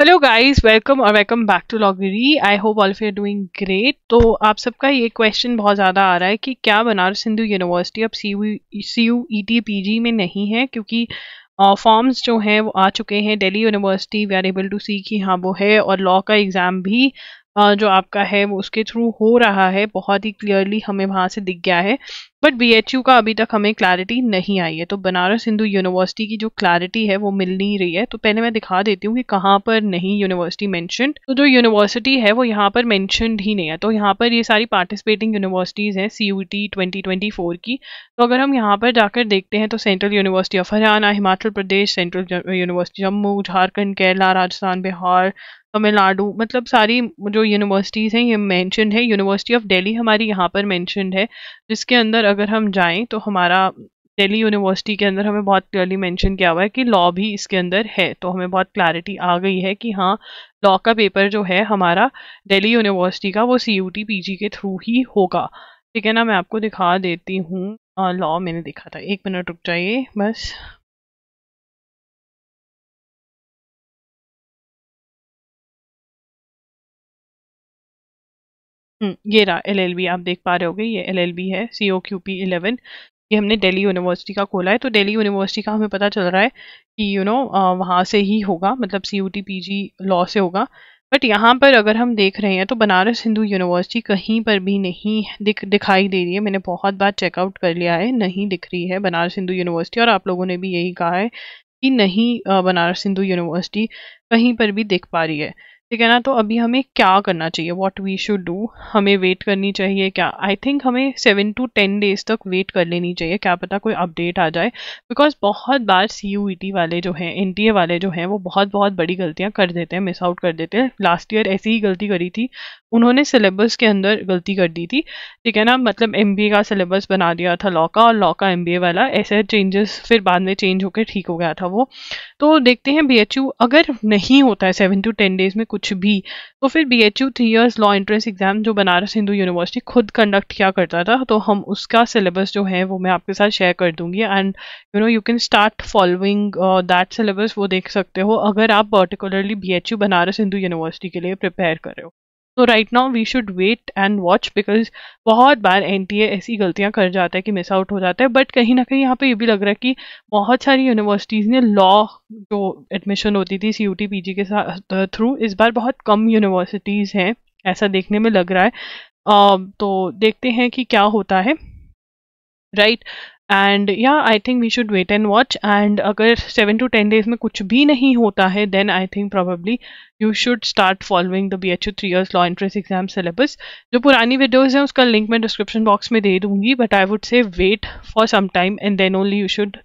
Hello guys welcome और welcome back to लॉगरी I hope all fair doing great तो आप सबका ये क्वेश्चन बहुत ज़्यादा आ रहा है कि क्या बनारस हिंदू यूनिवर्सिटी अब C U C U E T P G में नहीं है क्योंकि फॉर्म्स uh, जो हैं वो आ चुके हैं Delhi university we are able to see कि हाँ वो है और लॉ का एग्ज़ाम भी जो आपका है वो उसके थ्रू हो रहा है बहुत ही क्लियरली हमें वहाँ से दिख गया है बट बी का अभी तक हमें क्लैरिटी नहीं आई है तो बनारस हिंदू यूनिवर्सिटी की जो क्लैरिटी है वो मिल नहीं रही है तो पहले मैं दिखा देती हूँ कि कहाँ पर नहीं यूनिवर्सिटी मैंशन तो जो यूनिवर्सिटी है वो यहाँ पर मैंशनड ही नहीं है तो यहाँ पर ये सारी पार्टिसिपेटिंग यूनिवर्सिटीज़ हैं C U T twenty twenty four की तो अगर हम यहाँ पर जाकर देखते हैं तो central university of Haryana Himachal Pradesh central university Jammu Jharkhand Kerala Rajasthan Bihar Tamil Nadu मतलब सारी जो यूनिवर्सिटीज़ हैं ये मैंशनड है यूनिवर्सिटी ऑफ दिल्ली हमारी यहाँ पर मैंशनड है जिसके अंदर अगर हम जाएँ तो हमारा दिल्ली यूनिवर्सिटी के अंदर हमें बहुत क्लियरली मेंशन किया हुआ है कि लॉ भी इसके अंदर है तो हमें बहुत क्लैरिटी आ गई है कि हाँ लॉ का पेपर जो है हमारा दिल्ली यूनिवर्सिटी का वो C U T P G के थ्रू ही होगा ठीक है ना मैं आपको दिखा देती हूँ लॉ हाँ, मैंने देखा था एक मिनट रुक जाइए बस हम्म, ये रहा एलएलबी आप देख पा रहे होगे ये एलएलबी है C O Q P eleven ये हमने दिल्ली यूनिवर्सिटी का खोला है तो दिल्ली यूनिवर्सिटी का हमें पता चल रहा है कि यू नो वहाँ से ही होगा मतलब C U T P G law से होगा बट यहाँ पर अगर हम देख रहे हैं तो बनारस हिंदू यूनिवर्सिटी कहीं पर भी नहीं दिख दिखाई दे रही है मैंने बहुत बार चेकआउट कर लिया है नहीं दिख रही है बनारस हिंदू यूनिवर्सिटी और आप लोगों ने भी यही कहा है कि नहीं बनारस हिंदू यूनिवर्सिटी कहीं पर भी दिख पा रही है ठीक है ना तो अभी हमें क्या करना चाहिए वॉट वी शुड डू हमें वेट करनी चाहिए क्या आई थिंक हमें सेवन टू टेन डेज तक वेट कर लेनी चाहिए क्या पता कोई अपडेट आ जाए बिकॉज बहुत बार सी e वाले जो हैं एन वाले जो हैं वो बहुत बहुत बड़ी गलतियाँ कर देते हैं मिस आउट कर देते हैं लास्ट ईयर ऐसी ही गलती करी थी उन्होंने सिलेबस के अंदर गलती कर दी थी ठीक है ना मतलब एम का सिलेबस बना दिया था लॉ का और लॉ का एम वाला ऐसे चेंजेस फिर बाद में चेंज होकर ठीक हो गया था वो तो देखते हैं बी अगर नहीं होता है सेवन टू टेन डेज में कुछ भी तो फिर B H U three years law entrance exam जो बनारस हिंदू यूनिवर्सिटी खुद कंडक्ट किया करता था तो हम उसका सिलेबस जो है वो मैं आपके साथ शेयर कर दूंगी and you know you can start following that syllabus वो देख सकते हो अगर आप particularly B H U Banaras Hindu university के लिए प्रिपेयर कर रहे हो तो right now we should wait and watch because बहुत बार एन ऐसी गलतियां कर जाता है कि मिस आउट हो जाता है बट कहीं ना कहीं यहाँ पे ये भी लग रहा है कि बहुत सारी यूनिवर्सिटीज़ ने लॉ जो एडमिशन होती थी C U T P G के साथ थ्रू इस बार बहुत कम यूनिवर्सिटीज़ हैं ऐसा देखने में लग रहा है uh, तो देखते हैं कि क्या होता है राइट right. एंड या I think we should wait and watch and अगर सेवन टू टेन डेज में कुछ भी नहीं होता है then I think probably you should start following the B H U three years law entrance exam syllabus जो पुरानी वीडियोज़ हैं उसका लिंक मैं डिस्क्रिप्शन बॉक्स में दे दूंगी but I would say wait for some time and then only you should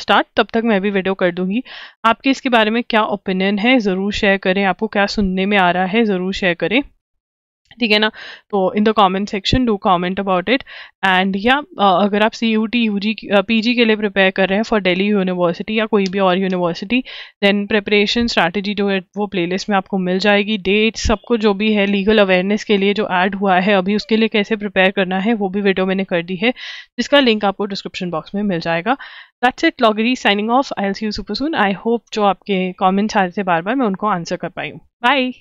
start तब तक मैं भी वीडियो कर दूंगी आपके इसके बारे में क्या ओपिनियन है ज़रूर शेयर करें आपको क्या सुनने में आ रहा है ज़रूर शेयर करें ठीक है ना तो in the comment section do comment about it and या अगर आप C U T U G P G के लिए प्रिपेयर कर रहे हैं फॉर दिल्ली यूनिवर्सिटी या कोई भी और यूनिवर्सिटी देन प्रिपरेशन स्ट्रैटेजी जो है वो प्लेलिस्ट में आपको मिल जाएगी डेट सबको जो भी है लीगल अवेयरनेस के लिए जो ऐड हुआ है अभी उसके लिए कैसे प्रिपेयर करना है वो भी वीडियो मैंने कर दी है जिसका लिंक आपको डिस्क्रिप्शन बॉक्स में मिल जाएगा दैट्स इट लॉगरी signing off I'll see you super soon I hope जो आपके कॉमेंट्स आ रहे थे बार बार मैं उनको आंसर कर पाई हूँ बाई